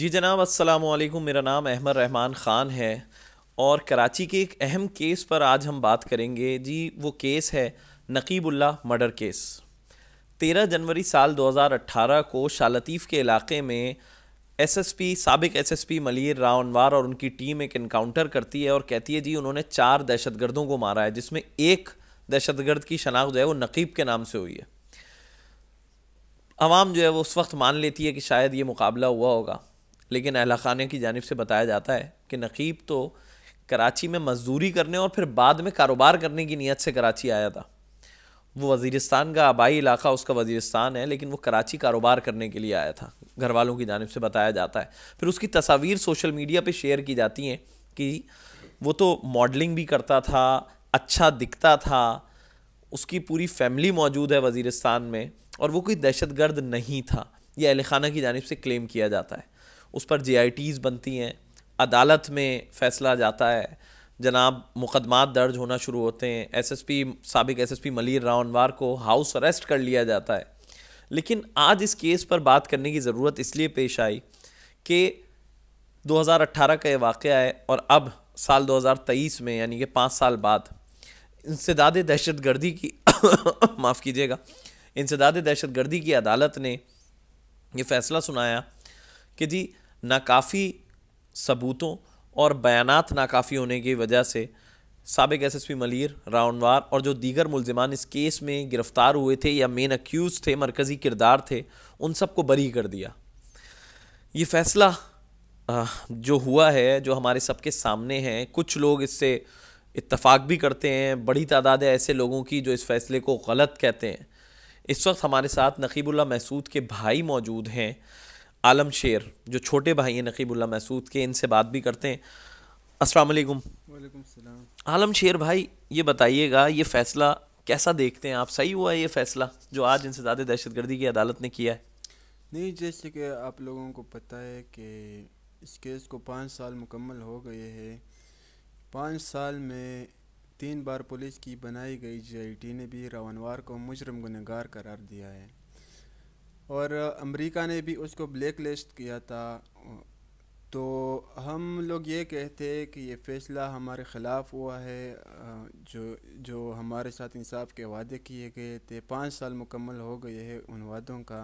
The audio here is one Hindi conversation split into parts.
जी जनाब अस्सलाम मेरा नाम अहमद रहमान ख़ान है और कराची के एक अहम केस पर आज हम बात करेंगे जी वो केस है नकीबुल्ला मर्डर केस 13 जनवरी साल 2018 को शालतीफ़ के इलाके में एसएसपी सबक एस मलिर राव अनवार और उनकी टीम एक इनकाउंटर करती है और कहती है जी उन्होंने चार दहशतगर्दों को मारा है जिसमें एक दहशतगर्द की शनाख्त जो है वो नकीब के नाम से हुई है आवाम जो है वो उस वक्त मान लेती है कि शायद ये मुकाबला हुआ होगा लेकिन अहला खाना की जानब से बताया जाता है कि नकीब तो कराची में मजदूरी करने और फिर बाद में कारोबार करने की नीयत से कराची आया था वो वजीरस्तान का आबाई इलाका उसका वजीरस्तान है लेकिन वो कराची कारोबार करने के लिए आया था घर वालों की जानब से बताया जाता है फिर उसकी तस्वीर सोशल मीडिया पर शेयर की जाती हैं कि वो तो मॉडलिंग भी करता था अच्छा दिखता था उसकी पूरी फैमिली मौजूद है वजीरस्तान में और वो कोई दहशत गर्द नहीं था यह अहल खाना की जानब से क्लेम किया जाता है उस पर जे बनती हैं अदालत में फ़ैसला जाता है जनाब मुकदमात दर्ज होना शुरू होते हैं एसएसपी सबक एसएसपी मलिर रावनवार को हाउस अरेस्ट कर लिया जाता है लेकिन आज इस केस पर बात करने की ज़रूरत इसलिए पेश आई कि 2018 का ये वाक़ है और अब साल 2023 में यानी कि पाँच साल बाद इंसदाद दहशत गर्दी की माफ़ कीजिएगा इंसदाद दहशत गर्दी की अदालत ने यह फ़ैसला सुनाया कि जी नाकाफ़ी सबूतों और बयानात नाकाफ़ी होने की वजह से सबक एस एस पी मलिर राउंडवार और जो दीगर मुलजमान इस केस में गिरफ़्तार हुए थे या मेन अक्यूज़ थे मरकज़ी किरदार थे उन सबको बरी कर दिया ये फ़ैसला जो हुआ है जो हमारे सबके सामने हैं कुछ लोग इससे इतफ़ाक़ भी करते हैं बड़ी तादाद है ऐसे लोगों की जो इस फ़ैसले को गलत कहते हैं इस वक्त हमारे साथ नकीबुल्ला महसूद के भाई मौजूद हैं आलम शेर जो छोटे भाई हैं नकीबुल्ला महसूद के इनसे बात भी करते हैं अस्सलाम वालेकुम आलम शेर भाई ये बताइएगा ये फ़ैसला कैसा देखते हैं आप सही हुआ है ये फ़ैसला जो आज इनसे दहशत दहशतगर्दी की अदालत ने किया है नहीं जैसे कि आप लोगों को पता है कि इस केस को पाँच साल मुकम्मल हो गए है पाँच साल में तीन बार पुलिस की बनाई गई जी ने भी रावनवार को मुजरम गुनहगार करार दिया है और अमेरिका ने भी उसको ब्लैक लिस्ट किया था तो हम लोग ये कहते हैं कि ये फ़ैसला हमारे ख़िलाफ़ हुआ है जो जो हमारे साथ इंसाफ के वादे किए गए थे पाँच साल मुकम्मल हो गए हैं उन वादों का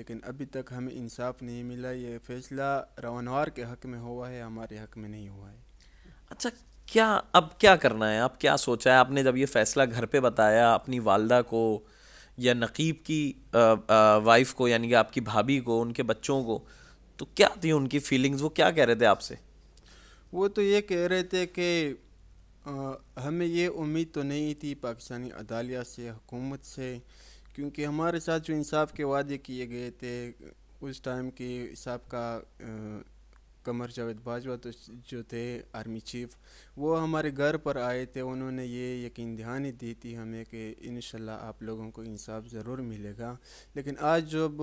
लेकिन अभी तक हमें इंसाफ नहीं मिला ये फ़ैसला रवानवार के हक़ में हुआ है हमारे हक़ में नहीं हुआ है अच्छा क्या अब क्या करना है आप क्या सोचा है आपने जब ये फ़ैसला घर पे बताया अपनी वालदा को या नकीब की वाइफ को यानी कि आपकी भाभी को उनके बच्चों को तो क्या थी उनकी फीलिंग्स वो क्या कह रहे थे आपसे वो तो ये कह रहे थे कि हमें ये उम्मीद तो नहीं थी पाकिस्तानी अदालिया से हुकूमत से क्योंकि हमारे साथ जो इंसाफ के वादे किए गए थे उस टाइम के हिसाब का कमर जावेद बाजवा तो जो थे आर्मी चीफ वो हमारे घर पर आए थे उन्होंने ये यकीन दहानी दी थी हमें कि इन आप लोगों को इंसाफ ज़रूर मिलेगा लेकिन आज जब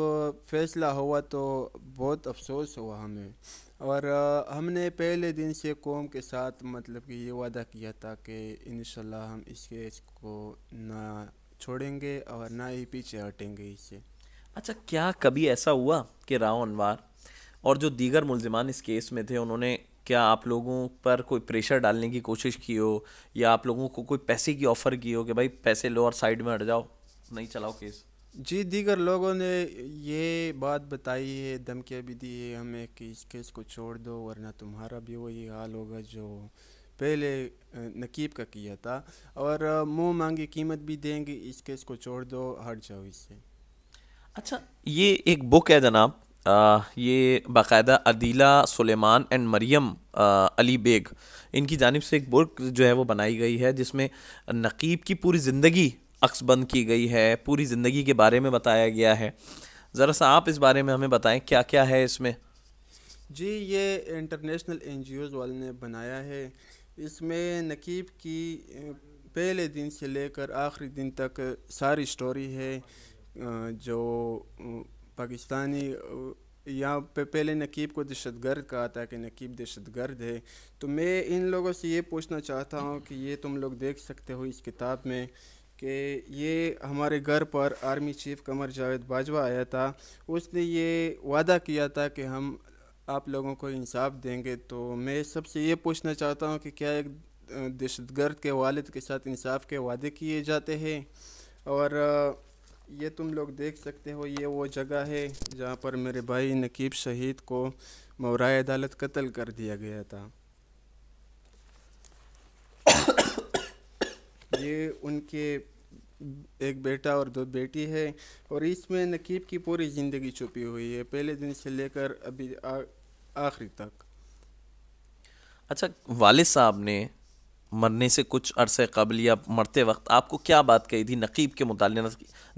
फैसला हुआ तो बहुत अफसोस हुआ हमें और हमने पहले दिन से कौम के साथ मतलब कि ये वादा किया था कि इन हम इस केस को ना छोड़ेंगे और ना ही पीछे हटेंगे इससे अच्छा क्या कभी ऐसा हुआ कि राव अनवार और जो दीगर मुलजमान इस केस में थे उन्होंने क्या आप लोगों पर कोई प्रेशर डालने की कोशिश की हो या आप लोगों को कोई पैसे की ऑफ़र की हो कि भाई पैसे लो और साइड में हट जाओ नहीं चलाओ केस जी दीगर लोगों ने ये बात बताई है धमकियाँ भी दी है हमें कि इस केस को छोड़ दो वरना तुम्हारा भी वही हाल होगा जो पहले नकीब का किया था और मुंह मांगी कीमत भी देंगे इस केस को छोड़ दो हट जाओ इससे अच्छा ये एक बुक है जनाब ये बाकायदा अदीला सुलेमान एंड मरियम आ, अली बेग इनकी जानब से एक बुक जो है वो बनाई गई है जिसमें नकीब की पूरी ज़िंदगी अक्स बंद की गई है पूरी ज़िंदगी के बारे में बताया गया है ज़रा सा आप इस बारे में हमें बताएं क्या क्या है इसमें जी ये इंटरनेशनल एन जी ओज़ वाले ने बनाया है इसमें नकीब की पहले दिन से लेकर आखिरी दिन तक सारी स्टोरी है जो पाकिस्तानी यहाँ पे पहले नकीब को दहशत गर्द कहा था कि नकीब दहशत गर्द है तो मैं इन लोगों से ये पूछना चाहता हूँ कि ये तुम लोग देख सकते हो इस किताब में कि ये हमारे घर पर आर्मी चीफ कमर जावेद बाजवा आया था उसने ये वादा किया था कि हम आप लोगों को इंसाफ देंगे तो मैं सबसे ये पूछना चाहता हूँ कि क्या एक दहशतगर्द के वालद के साथ इंसाफ के वादे किए जाते हैं और ये तुम लोग देख सकते हो ये वो जगह है जहाँ पर मेरे भाई नकीब शहीद को मौरा अदालत कत्ल कर दिया गया था ये उनके एक बेटा और दो बेटी है और इसमें नकीब की पूरी ज़िंदगी छुपी हुई है पहले दिन से लेकर अभी आखिरी तक अच्छा वालिद साहब ने मरने से कुछ अरसे कबल या मरते वक्त आपको क्या बात कही थी नकीब के मुतल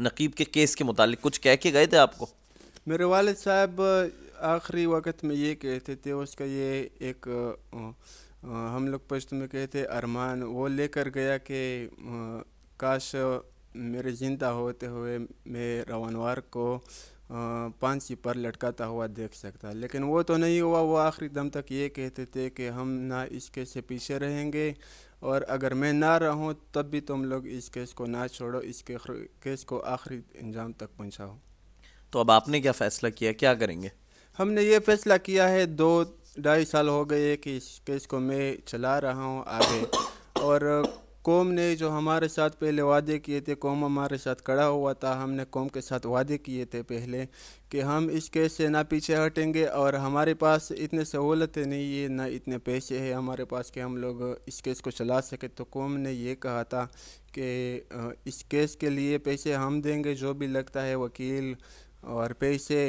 नकीब के केस के मुतल कुछ कह के गए थे आपको मेरे वालद साहब आखिरी वक्त में ये कहते थे उसका ये एक हम लोग पश्चिम में कहते अरमान वो लेकर गया कि काश मेरे ज़िंदा होते हुए मैं रवानवार को पाँच पर लटकाता हुआ देख सकता है लेकिन वो तो नहीं हुआ वो आखिरी दम तक ये कहते थे कि हम ना इस केस से पीछे रहेंगे और अगर मैं ना रहूँ तब भी तुम लोग इस केस को ना छोड़ो इस केस को आखिरी इंजाम तक पहुँचाओ तो अब आपने क्या फ़ैसला किया क्या करेंगे हमने ये फैसला किया है दो ढाई साल हो गए कि इस केस को मैं चला रहा हूँ आगे और कौम ने जो हमारे साथ पहले वादे किए थे कौम हमारे साथ खड़ा हुआ था हमने कौम के साथ वादे किए थे पहले कि हम इस केस से ना पीछे हटेंगे और हमारे पास इतने सहूलतें नहीं है ना इतने पैसे हैं हमारे पास कि हम लोग इस केस को चला सकें तो कौम ने ये कहा था कि इस केस के लिए पैसे हम देंगे जो भी लगता है वकील और पैसे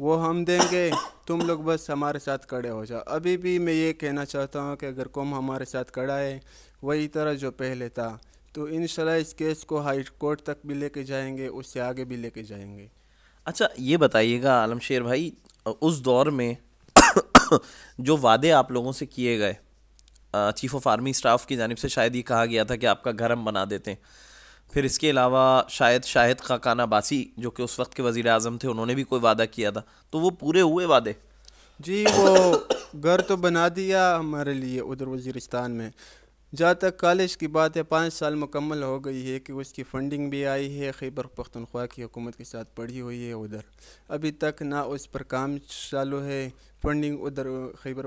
वो हम देंगे तुम लोग बस हमारे साथ खड़े हो जाओ अभी भी मैं ये कहना चाहता हूँ कि अगर कौम हमारे साथ खड़ा है वही तरह जो पहले था तो इन इस केस को हाई कोर्ट तक भी लेके जाएंगे उससे आगे भी लेके जाएंगे अच्छा ये बताइएगा आलमशेर भाई उस दौर में जो वादे आप लोगों से किए गए चीफ ऑफ आर्मी स्टाफ की जानब से शायद ये कहा गया था कि आपका घर हम बना देते हैं फिर इसके अलावा शायद शाहिद खाकाना बासी जो कि उस वक्त के वज़ी अजम थे उन्होंने भी कोई वादा किया था तो वो पूरे हुए वादे जी वो घर तो बना दिया हमारे लिए उधर वजीरस्तान में जहाँ तक कॉलेज की बात है पाँच साल मुकम्मल हो गई है कि उसकी फ़ंडिंग भी आई है खैबर पख्तनख्वा की हुकूमत के साथ पढ़ी हुई है उधर अभी तक ना उस पर काम चालू है फंडिंग उधर खैबर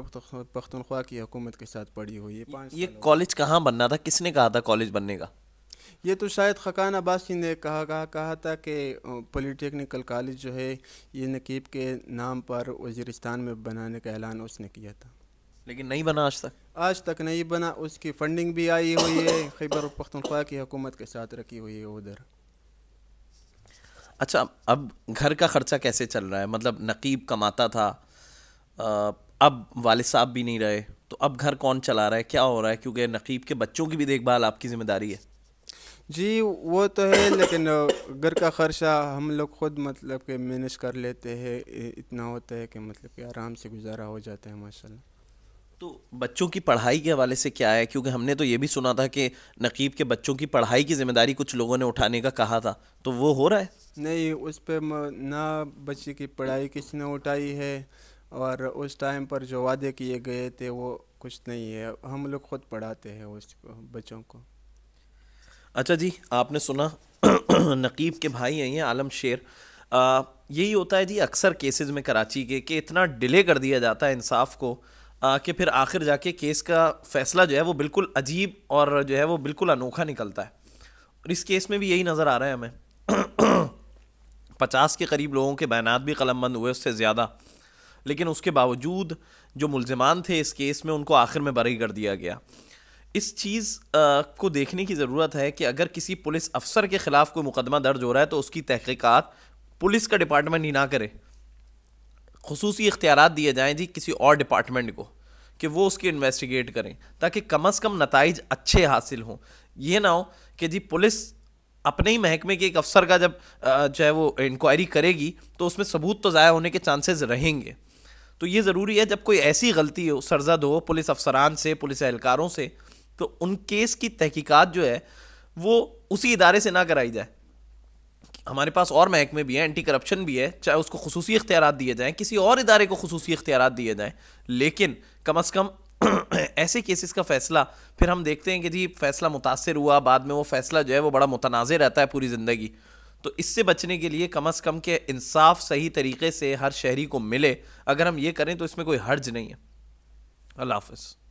पख्तनख्वा की हुकूमत के साथ पड़ी हुई है पाँच ये कॉलेज कहाँ बनना था किसने कहा था कॉलेज बनने का ये तो शायद खकान अब्बासी ने कहा कहा कहा था कि पॉलिटेक्निकल कॉलेज जो है ये नकीब के नाम पर वजीरस्तान में बनाने का ऐलान उसने किया था लेकिन नहीं बना आज तक आज तक नहीं बना उसकी फंडिंग भी आई हुई है खैबर पख्तनख्वा की हुकूमत के साथ रखी हुई है उधर अच्छा अब घर का खर्चा कैसे चल रहा है मतलब नकीब कमाता था अब वालिद साहब भी नहीं रहे तो अब घर कौन चला रहा है क्या हो रहा है क्योंकि नकीब के बच्चों की भी देखभाल आपकी जिम्मेदारी है जी वो तो है लेकिन घर का खर्चा हम लोग खुद मतलब के मैनेज कर लेते हैं इतना होता है कि मतलब कि आराम से गुजारा हो जाता है माशाल्लाह तो बच्चों की पढ़ाई के हवाले से क्या है क्योंकि हमने तो ये भी सुना था कि नकीब के बच्चों की पढ़ाई की जिम्मेदारी कुछ लोगों ने उठाने का कहा था तो वो हो रहा है नहीं उस पर ना बच्चे की पढ़ाई किसने उठाई है और उस टाइम पर जो वादे किए गए थे वो कुछ नहीं है हम लोग खुद पढ़ाते हैं उस बच्चों को अच्छा जी आपने सुना नकीब के भाई हैं ये आलम शेर यही होता है जी अक्सर केसेस में कराची के कि इतना डिले कर दिया जाता है इंसाफ को कि फिर आखिर जाके केस का फैसला जो है वो बिल्कुल अजीब और जो है वो बिल्कुल अनोखा निकलता है और इस केस में भी यही नज़र आ रहा है हमें पचास के करीब लोगों के बयानात भी कलम बंद हुए उससे ज़्यादा लेकिन उसके बावजूद जो मुलजमान थे इस केस में उनको आखिर में बरी कर दिया गया इस चीज़ को देखने की ज़रूरत है कि अगर किसी पुलिस अफसर के ख़िलाफ़ कोई मुकदमा दर्ज हो रहा है तो उसकी तहकीकात पुलिस का डिपार्टमेंट ही ना करे खसूस इख्तियार दिए जाएँ जी किसी और डिपार्टमेंट को कि वो उसकी इन्वेस्टिगेट करें ताकि कम अज़ कम नतज अच्छे हासिल हों ये ना हो कि जी पुलिस अपने ही महकमे के एक अफसर का जब जो है वो इंक्वायरी करेगी तो उसमें सबूत तो ज़ाया होने के चांसेस रहेंगे तो ये ज़रूरी है जब कोई ऐसी गलती हो सरजद हो पुलिस अफसरान से पुलिस एहलकारों से तो उन केस की तहकीकात जो है वो उसी इदारे से ना कराई जाए हमारे पास और महकमे भी हैं एंटी करप्शन भी है चाहे उसको खसूस इख्तियार दिए जाएँ किसी और इदारे को खसूस इख्तियार दिए जाएँ लेकिन कम अज़ कम ऐसे केसेस का फैसला फिर हम देखते हैं कि जी फैसला मुतासर हुआ बाद में वो फैसला जो है वो बड़ा मुतनाज़ रहता है पूरी ज़िंदगी तो इससे बचने के लिए कम अज़ कम के इंसाफ सही तरीके से हर शहरी को मिले अगर हम ये करें तो इसमें कोई हर्ज नहीं है अल्लाह हाफ